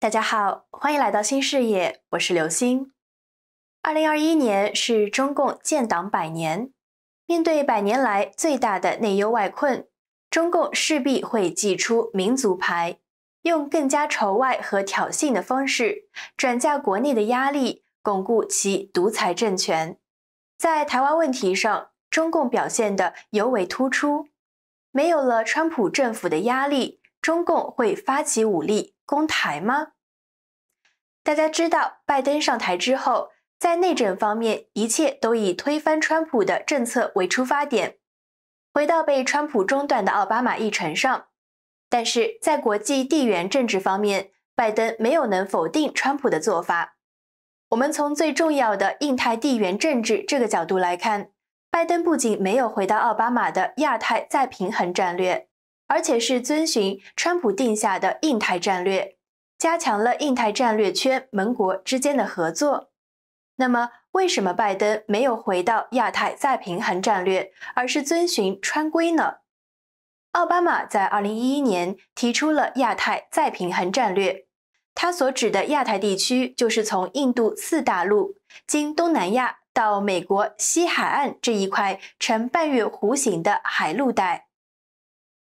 大家好，欢迎来到新视野，我是刘星。二零二一年是中共建党百年，面对百年来最大的内忧外困，中共势必会祭出民族牌，用更加仇外和挑衅的方式转嫁国内的压力，巩固其独裁政权。在台湾问题上，中共表现得尤为突出。没有了川普政府的压力，中共会发起武力。攻台吗？大家知道，拜登上台之后，在内政方面，一切都以推翻川普的政策为出发点，回到被川普中断的奥巴马议程上。但是在国际地缘政治方面，拜登没有能否定川普的做法。我们从最重要的印太地缘政治这个角度来看，拜登不仅没有回到奥巴马的亚太再平衡战略。而且是遵循川普定下的印太战略，加强了印太战略圈盟国之间的合作。那么，为什么拜登没有回到亚太再平衡战略，而是遵循川规呢？奥巴马在二零一一年提出了亚太再平衡战略，他所指的亚太地区就是从印度四大陆经东南亚到美国西海岸这一块呈半月弧形的海陆带。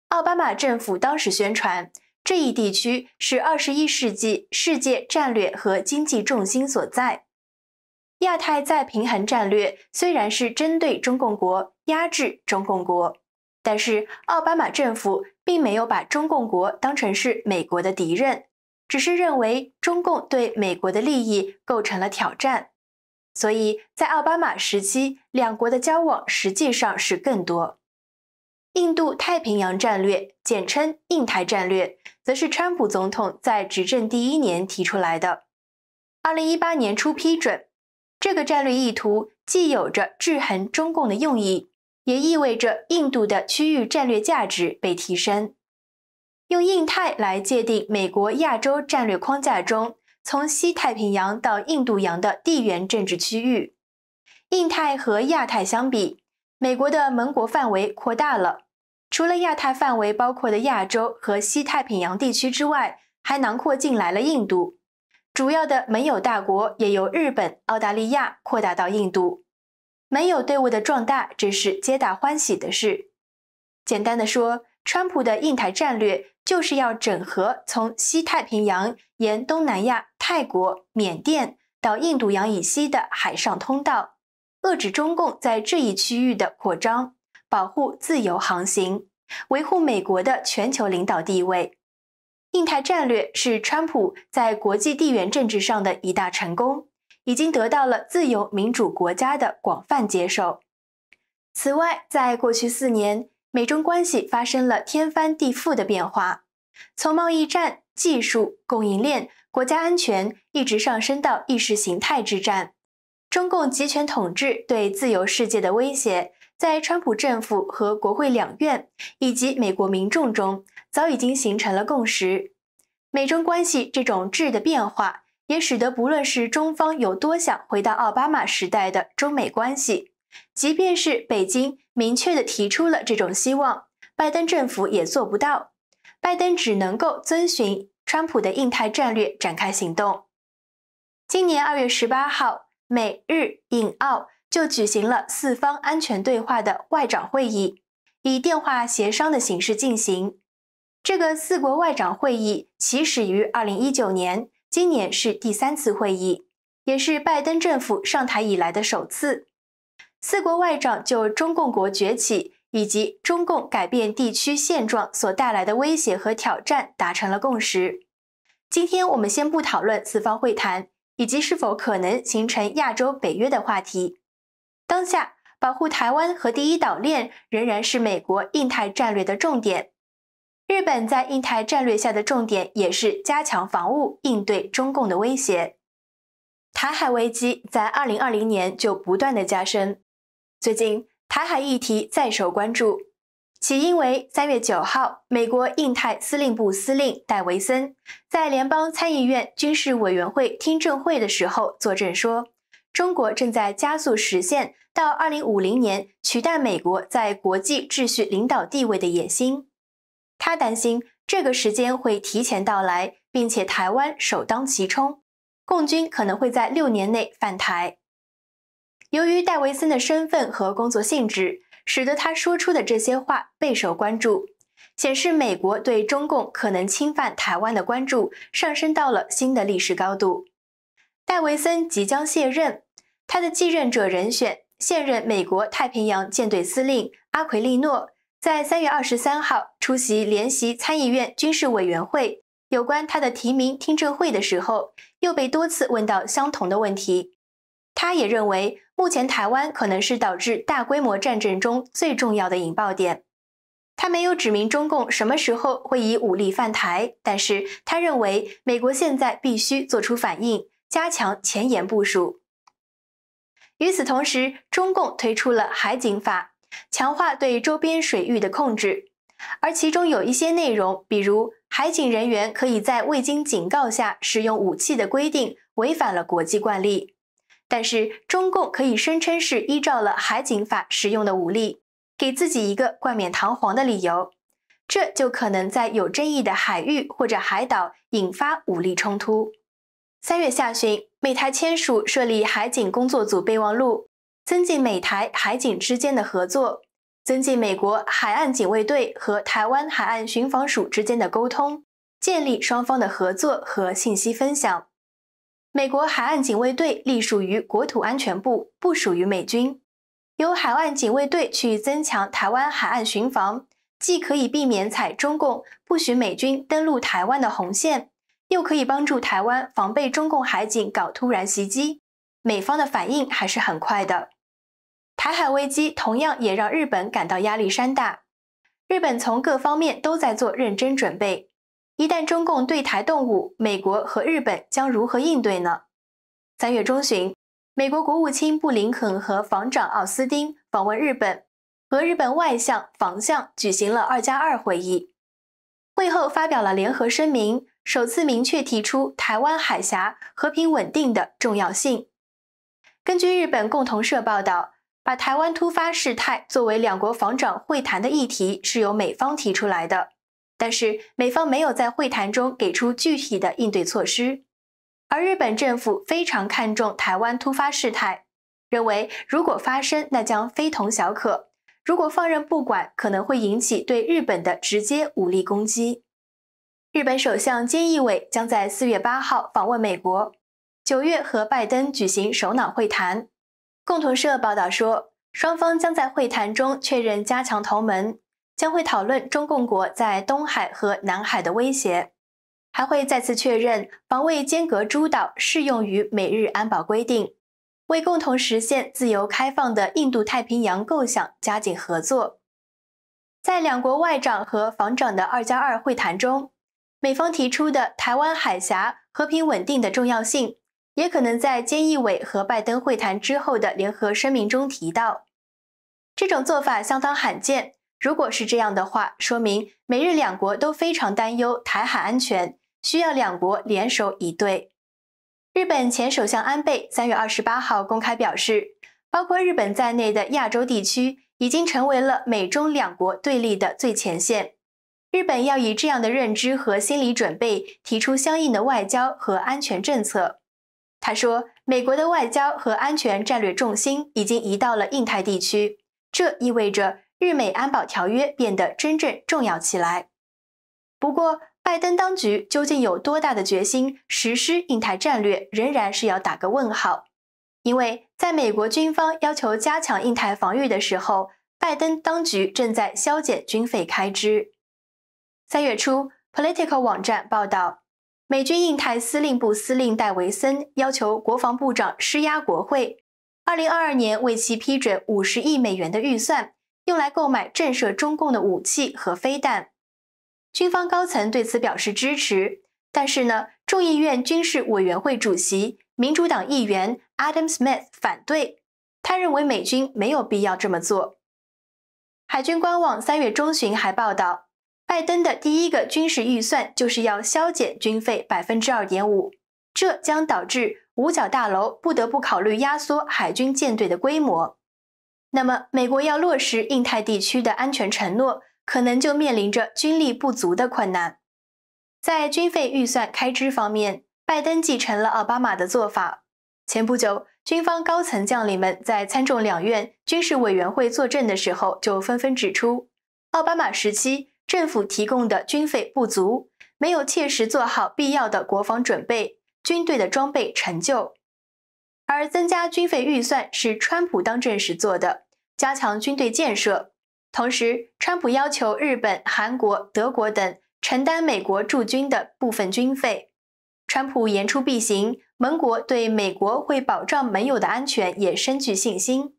奥巴马政府当时宣传，这一地区是二十一世纪世界战略和经济重心所在。亚太再平衡战略虽然是针对中共国压制中共国，但是奥巴马政府并没有把中共国当成是美国的敌人，只是认为中共对美国的利益构成了挑战。所以，在奥巴马时期，两国的交往实际上是更多。印度太平洋战略，简称印太战略，则是川普总统在执政第一年提出来的，二零一八年初批准。这个战略意图既有着制衡中共的用意，也意味着印度的区域战略价值被提升。用印太来界定美国亚洲战略框架中，从西太平洋到印度洋的地缘政治区域。印太和亚太相比，美国的盟国范围扩大了。除了亚太范围包括的亚洲和西太平洋地区之外，还囊括进来了印度。主要的盟友大国也由日本、澳大利亚扩大到印度。盟友队伍的壮大，这是皆大欢喜的事。简单的说，川普的印台战略就是要整合从西太平洋沿东南亚、泰国、缅甸到印度洋以西的海上通道，遏制中共在这一区域的扩张。保护自由航行，维护美国的全球领导地位。印太战略是川普在国际地缘政治上的一大成功，已经得到了自由民主国家的广泛接受。此外，在过去四年，美中关系发生了天翻地覆的变化，从贸易战、技术、供应链、国家安全，一直上升到意识形态之战，中共集权统治对自由世界的威胁。在川普政府和国会两院以及美国民众中，早已经形成了共识。美中关系这种质的变化，也使得不论是中方有多想回到奥巴马时代的中美关系，即便是北京明确的提出了这种希望，拜登政府也做不到。拜登只能够遵循川普的印太战略展开行动。今年二月十八号，美日印澳。就举行了四方安全对话的外长会议，以电话协商的形式进行。这个四国外长会议起始于二零一九年，今年是第三次会议，也是拜登政府上台以来的首次。四国外长就中共国崛起以及中共改变地区现状所带来的威胁和挑战达成了共识。今天我们先不讨论四方会谈以及是否可能形成亚洲北约的话题。当下，保护台湾和第一岛链仍然是美国印太战略的重点。日本在印太战略下的重点也是加强防务，应对中共的威胁。台海危机在二零二零年就不断的加深，最近台海议题再受关注，起因为三月九号，美国印太司令部司令戴维森在联邦参议院军事委员会听证会的时候作证说。中国正在加速实现到二零五零年取代美国在国际秩序领导地位的野心。他担心这个时间会提前到来，并且台湾首当其冲，共军可能会在六年内犯台。由于戴维森的身份和工作性质，使得他说出的这些话备受关注，显示美国对中共可能侵犯台湾的关注上升到了新的历史高度。戴维森即将卸任，他的继任者人选，现任美国太平洋舰队司令阿奎利诺，在三月二十三号出席联席参议院军事委员会有关他的提名听证会的时候，又被多次问到相同的问题。他也认为，目前台湾可能是导致大规模战争中最重要的引爆点。他没有指明中共什么时候会以武力犯台，但是他认为美国现在必须做出反应。加强前沿部署。与此同时，中共推出了海警法，强化对周边水域的控制。而其中有一些内容，比如海警人员可以在未经警告下使用武器的规定，违反了国际惯例。但是，中共可以声称是依照了海警法使用的武力，给自己一个冠冕堂皇的理由。这就可能在有争议的海域或者海岛引发武力冲突。三月下旬，美台签署设立海警工作组备忘录，增进美台海警之间的合作，增进美国海岸警卫队和台湾海岸巡防署之间的沟通，建立双方的合作和信息分享。美国海岸警卫队隶属于国土安全部，不属于美军。由海岸警卫队去增强台湾海岸巡防，既可以避免踩中共不许美军登陆台湾的红线。又可以帮助台湾防备中共海警搞突然袭击，美方的反应还是很快的。台海危机同样也让日本感到压力山大，日本从各方面都在做认真准备。一旦中共对台动武，美国和日本将如何应对呢？三月中旬，美国国务卿布林肯和防长奥斯汀访问日本，和日本外相、防相举行了二加二会议，会后发表了联合声明。首次明确提出台湾海峡和平稳定的重要性。根据日本共同社报道，把台湾突发事态作为两国防长会谈的议题是由美方提出来的，但是美方没有在会谈中给出具体的应对措施。而日本政府非常看重台湾突发事态，认为如果发生，那将非同小可；如果放任不管，可能会引起对日本的直接武力攻击。日本首相菅义伟将在四月八号访问美国，九月和拜登举行首脑会谈。共同社报道说，双方将在会谈中确认加强同盟，将会讨论中共国在东海和南海的威胁，还会再次确认防卫间隔诸岛适用于美日安保规定，为共同实现自由开放的印度太平洋构想加紧合作。在两国外长和防长的二加二会谈中。美方提出的台湾海峡和平稳定的重要性，也可能在菅义伟和拜登会谈之后的联合声明中提到。这种做法相当罕见。如果是这样的话，说明美日两国都非常担忧台海安全，需要两国联手以对。日本前首相安倍三月二十八号公开表示，包括日本在内的亚洲地区已经成为了美中两国对立的最前线。日本要以这样的认知和心理准备，提出相应的外交和安全政策。他说，美国的外交和安全战略重心已经移到了印太地区，这意味着日美安保条约变得真正重要起来。不过，拜登当局究竟有多大的决心实施印太战略，仍然是要打个问号，因为在美国军方要求加强印太防御的时候，拜登当局正在削减军费开支。三月初，Political 网站报道，美军印太司令部司令戴维森要求国防部长施压国会，二零二二年为其批准五十亿美元的预算，用来购买震慑中共的武器和飞弹。军方高层对此表示支持，但是呢，众议院军事委员会主席民主党议员 Adam Smith 反对，他认为美军没有必要这么做。海军官网三月中旬还报道。拜登的第一个军事预算就是要削减军费百分之二点五，这将导致五角大楼不得不考虑压缩海军舰队的规模。那么，美国要落实印太地区的安全承诺，可能就面临着军力不足的困难。在军费预算开支方面，拜登继承了奥巴马的做法。前不久，军方高层将领们在参众两院军事委员会作证的时候，就纷纷指出，奥巴马时期。政府提供的军费不足，没有切实做好必要的国防准备，军队的装备陈旧。而增加军费预算是川普当政时做的，加强军队建设。同时，川普要求日本、韩国、德国等承担美国驻军的部分军费。川普言出必行，盟国对美国会保障盟友的安全也深具信心。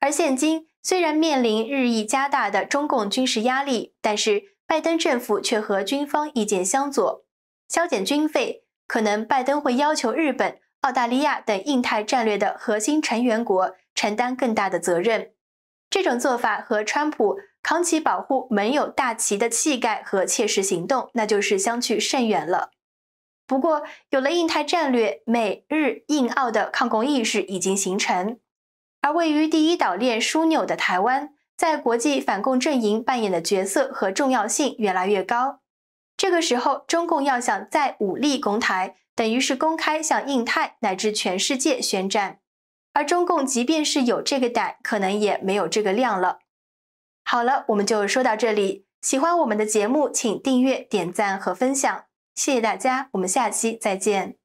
而现今虽然面临日益加大的中共军事压力，但是拜登政府却和军方意见相左，削减军费，可能拜登会要求日本、澳大利亚等印太战略的核心成员国承担更大的责任。这种做法和川普扛起保护盟友大旗的气概和切实行动，那就是相去甚远了。不过，有了印太战略，美日印澳的抗共意识已经形成。而位于第一岛链枢纽的台湾，在国际反共阵营扮演的角色和重要性越来越高。这个时候，中共要想再武力攻台，等于是公开向印太乃至全世界宣战。而中共即便是有这个胆，可能也没有这个量了。好了，我们就说到这里。喜欢我们的节目，请订阅、点赞和分享，谢谢大家，我们下期再见。